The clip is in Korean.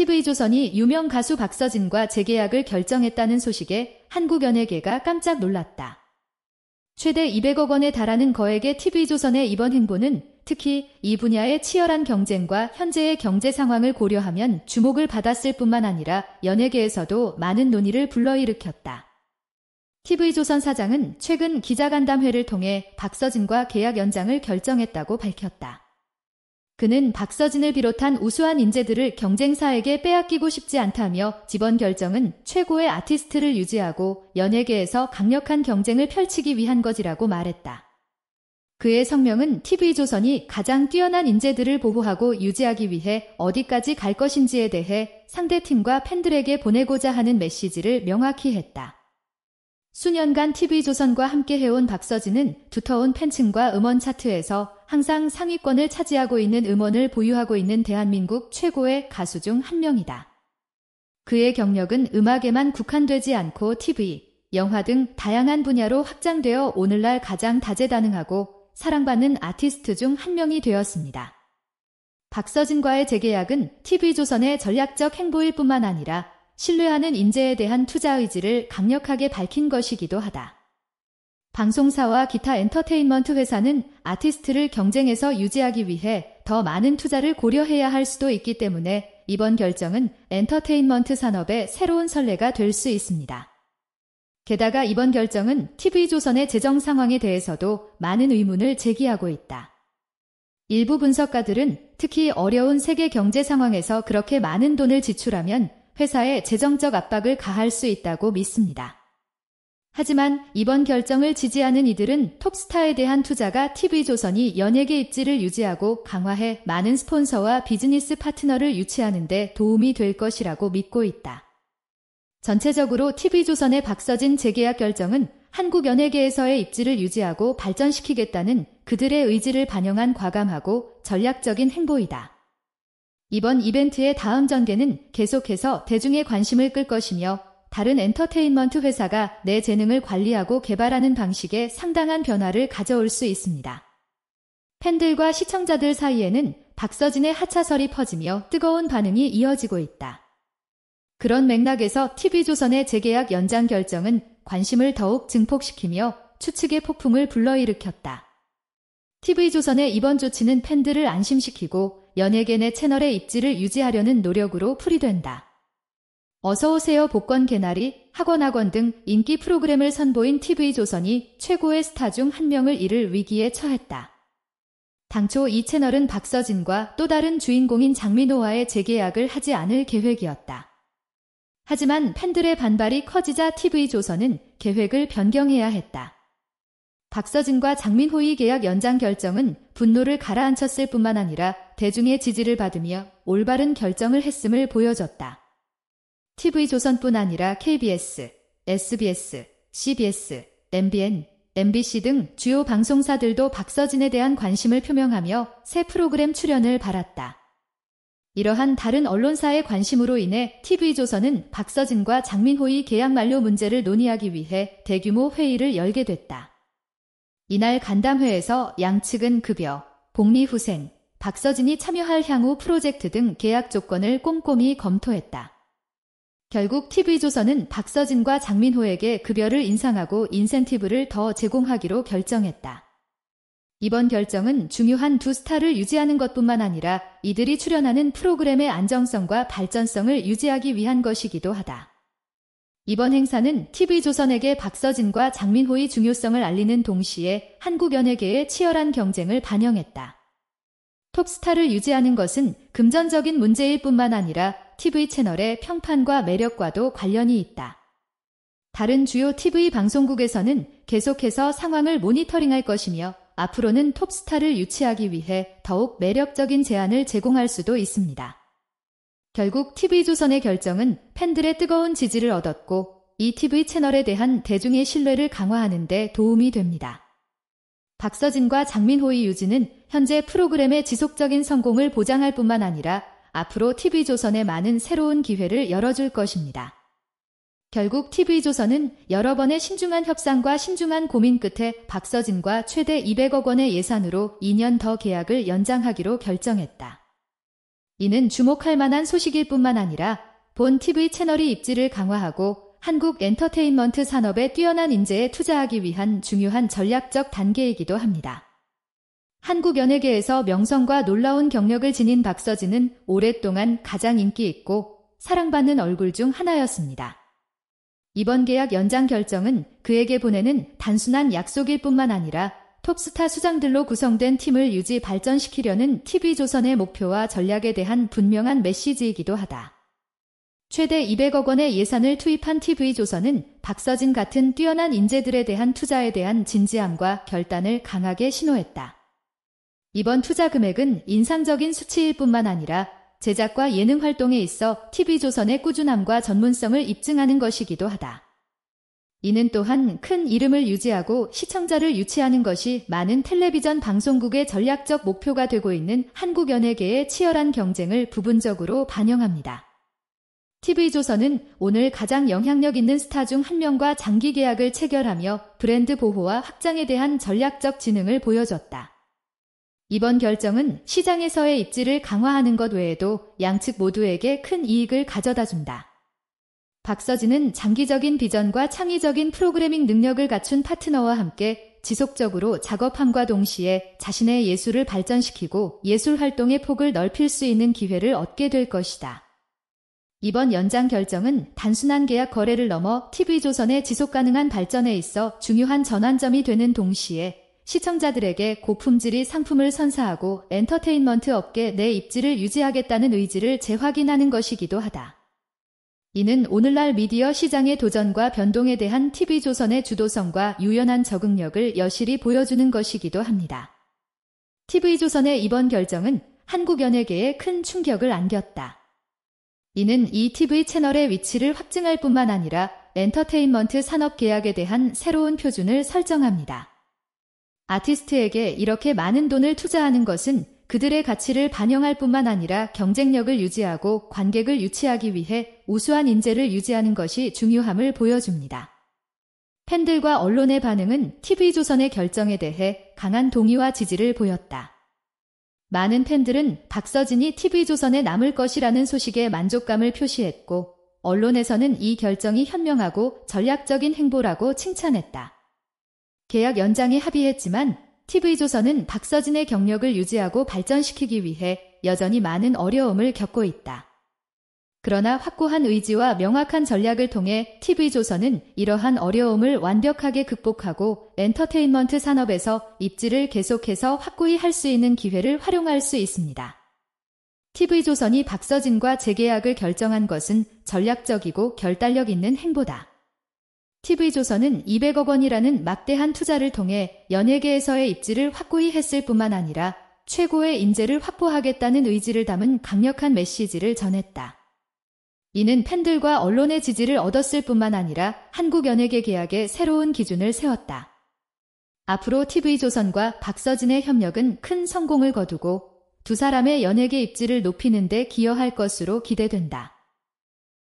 TV 조선이 유명 가수 박서진과 재계약을 결정했다는 소식에 한국연예계가 깜짝 놀랐다. 최대 200억 원에 달하는 거액의 TV조선의 이번 행보는 특히 이 분야의 치열한 경쟁과 현재의 경제 상황을 고려하면 주목을 받았을 뿐만 아니라 연예계에서도 많은 논의를 불러일으켰다. TV조선 사장은 최근 기자간담회를 통해 박서진과 계약 연장을 결정했다고 밝혔다. 그는 박서진을 비롯한 우수한 인재들을 경쟁사에게 빼앗기고 싶지 않다며 집원 결정은 최고의 아티스트를 유지하고 연예계에서 강력한 경쟁을 펼치기 위한 것이라고 말했다. 그의 성명은 TV조선이 가장 뛰어난 인재들을 보호하고 유지하기 위해 어디까지 갈 것인지에 대해 상대팀과 팬들에게 보내고자 하는 메시지를 명확히 했다. 수년간 TV조선과 함께 해온 박서진은 두터운 팬층과 음원 차트에서 항상 상위권을 차지하고 있는 음원을 보유하고 있는 대한민국 최고의 가수 중 한 명이다. 그의 경력은 음악에만 국한되지 않고 TV, 영화 등 다양한 분야로 확장되어 오늘날 가장 다재다능하고 사랑받는 아티스트 중 한 명이 되었습니다. 박서진과의 재계약은 TV조선의 전략적 행보일 뿐만 아니라 신뢰하는 인재에 대한 투자 의지를 강력하게 밝힌 것이기도 하다. 방송사와 기타 엔터테인먼트 회사는 아티스트를 경쟁에서 유지하기 위해 더 많은 투자를 고려해야 할 수도 있기 때문에 이번 결정은 엔터테인먼트 산업의 새로운 선례가 될 수 있습니다. 게다가 이번 결정은 TV조선의 재정 상황에 대해서도 많은 의문을 제기하고 있다. 일부 분석가들은 특히 어려운 세계 경제 상황에서 그렇게 많은 돈을 지출하면 회사에 재정적 압박을 가할 수 있다고 믿습니다. 하지만 이번 결정을 지지하는 이들은 톱스타에 대한 투자가 TV조선이 연예계 입지를 유지하고 강화해 많은 스폰서와 비즈니스 파트너를 유치하는 데 도움이 될 것이라고 믿고 있다. 전체적으로 TV조선의 박서진 재계약 결정은 한국 연예계에서의 입지를 유지하고 발전시키겠다는 그들의 의지를 반영한 과감하고 전략적인 행보이다. 이번 이벤트의 다음 전개는 계속해서 대중의 관심을 끌 것이며 다른 엔터테인먼트 회사가 내 재능을 관리하고 개발하는 방식에 상당한 변화를 가져올 수 있습니다. 팬들과 시청자들 사이에는 박서진의 하차설이 퍼지며 뜨거운 반응이 이어지고 있다. 그런 맥락에서 TV조선의 재계약 연장 결정은 관심을 더욱 증폭시키며 추측의 폭풍을 불러일으켰다. TV조선의 이번 조치는 팬들을 안심시키고 연예계내 채널의 입지를 유지하려는 노력으로 풀이된다. 어서오세요 복권 개나리, 학원학원 등 인기 프로그램을 선보인 TV조선이 최고의 스타 중 한 명을 잃을 위기에 처했다. 당초 이 채널은 박서진과 또 다른 주인공인 장민호와의 재계약을 하지 않을 계획이었다. 하지만 팬들의 반발이 커지자 TV조선은 계획을 변경해야 했다. 박서진과 장민호의 계약 연장 결정은 분노를 가라앉혔을 뿐만 아니라 대중의 지지를 받으며 올바른 결정을 했음을 보여줬다. TV조선뿐 아니라 KBS, SBS, CBS, MBN, MBC 등 주요 방송사들도 박서진에 대한 관심을 표명하며 새 프로그램 출연을 바랐다. 이러한 다른 언론사의 관심으로 인해 TV조선은 박서진과 장민호의 계약 만료 문제를 논의하기 위해 대규모 회의를 열게 됐다. 이날 간담회에서 양측은 급여, 복리후생, 박서진이 참여할 향후 프로젝트 등 계약 조건을 꼼꼼히 검토했다. 결국 TV조선은 박서진과 장민호에게 급여를 인상하고 인센티브를 더 제공하기로 결정했다. 이번 결정은 중요한 두 스타를 유지하는 것뿐만 아니라 이들이 출연하는 프로그램의 안정성과 발전성을 유지하기 위한 것이기도 하다. 이번 행사는 TV조선에게 박서진과 장민호의 중요성을 알리는 동시에 한국 연예계의 치열한 경쟁을 반영했다. 톱스타를 유지하는 것은 금전적인 문제일 뿐만 아니라 TV 채널의 평판과 매력과도 관련이 있다. 다른 주요 TV 방송국에서는 계속해서 상황을 모니터링할 것이며 앞으로는 톱스타를 유치하기 위해 더욱 매력적인 제안을 제공할 수도 있습니다. 결국 TV조선의 결정은 팬들의 뜨거운 지지를 얻었고 이 TV 채널에 대한 대중의 신뢰를 강화하는 데 도움이 됩니다. 박서진과 장민호의 유지는 현재 프로그램의 지속적인 성공을 보장할 뿐만 아니라 앞으로 TV조선에 많은 새로운 기회를 열어줄 것입니다. 결국 TV조선은 여러 번의 신중한 협상과 신중한 고민 끝에 박서진과 최대 200억 원의 예산으로 2년 더 계약을 연장하기로 결정했다. 이는 주목할 만한 소식일 뿐만 아니라 본 TV 채널이 입지를 강화하고 한국 엔터테인먼트 산업에 뛰어난 인재에 투자하기 위한 중요한 전략적 단계이기도 합니다. 한국 연예계에서 명성과 놀라운 경력을 지닌 박서진은 오랫동안 가장 인기 있고 사랑받는 얼굴 중 하나였습니다. 이번 계약 연장 결정은 그에게 보내는 단순한 약속일 뿐만 아니라 톱스타 수장들로 구성된 팀을 유지 발전시키려는 TV조선의 목표와 전략에 대한 분명한 메시지이기도 하다. 최대 200억 원의 예산을 투입한 TV조선은 박서진 같은 뛰어난 인재들에 대한 투자에 대한 진지함과 결단을 강하게 신호했다. 이번 투자 금액은 인상적인 수치일 뿐만 아니라 제작과 예능 활동에 있어 TV조선의 꾸준함과 전문성을 입증하는 것이기도 하다. 이는 또한 큰 이름을 유지하고 시청자를 유치하는 것이 많은 텔레비전 방송국의 전략적 목표가 되고 있는 한국 연예계의 치열한 경쟁을 부분적으로 반영합니다. TV조선은 오늘 가장 영향력 있는 스타 중 한 명과 장기 계약을 체결하며 브랜드 보호와 확장에 대한 전략적 지능을 보여줬다. 이번 결정은 시장에서의 입지를 강화하는 것 외에도 양측 모두에게 큰 이익을 가져다 준다. 박서진은 장기적인 비전과 창의적인 프로그래밍 능력을 갖춘 파트너와 함께 지속적으로 작업함과 동시에 자신의 예술을 발전시키고 예술 활동의 폭을 넓힐 수 있는 기회를 얻게 될 것이다. 이번 연장 결정은 단순한 계약 거래를 넘어 TV조선의 지속 가능한 발전에 있어 중요한 전환점이 되는 동시에 시청자들에게 고품질의 상품을 선사하고 엔터테인먼트 업계 내 입지를 유지하겠다는 의지를 재확인하는 것이기도 하다. 이는 오늘날 미디어 시장의 도전과 변동에 대한 TV조선의 주도성과 유연한 적응력을 여실히 보여주는 것이기도 합니다. TV조선의 이번 결정은 한국 연예계에 큰 충격을 안겼다. 이는 이 TV 채널의 위치를 확증할 뿐만 아니라 엔터테인먼트 산업 계약에 대한 새로운 표준을 설정합니다. 아티스트에게 이렇게 많은 돈을 투자하는 것은 그들의 가치를 반영할 뿐만 아니라 경쟁력을 유지하고 관객을 유치하기 위해 우수한 인재를 유지하는 것이 중요함을 보여줍니다. 팬들과 언론의 반응은 TV조선의 결정에 대해 강한 동의와 지지를 보였다. 많은 팬들은 박서진이 TV조선에 남을 것이라는 소식에 만족감을 표시했고, 언론에서는 이 결정이 현명하고 전략적인 행보라고 칭찬했다. 계약 연장에 합의했지만 TV조선은 박서진의 경력을 유지하고 발전시키기 위해 여전히 많은 어려움을 겪고 있다. 그러나 확고한 의지와 명확한 전략을 통해 TV조선은 이러한 어려움을 완벽하게 극복하고 엔터테인먼트 산업에서 입지를 계속해서 확고히 할 수 있는 기회를 활용할 수 있습니다. TV조선이 박서진과 재계약을 결정한 것은 전략적이고 결단력 있는 행보다. TV조선은 200억 원이라는 막대한 투자를 통해 연예계에서의 입지를 확고히 했을 뿐만 아니라 최고의 인재를 확보하겠다는 의지를 담은 강력한 메시지를 전했다. 이는 팬들과 언론의 지지를 얻었을 뿐만 아니라 한국 연예계 계약의 새로운 기준을 세웠다. 앞으로 TV조선과 박서진의 협력은 큰 성공을 거두고 두 사람의 연예계 입지를 높이는 데 기여할 것으로 기대된다.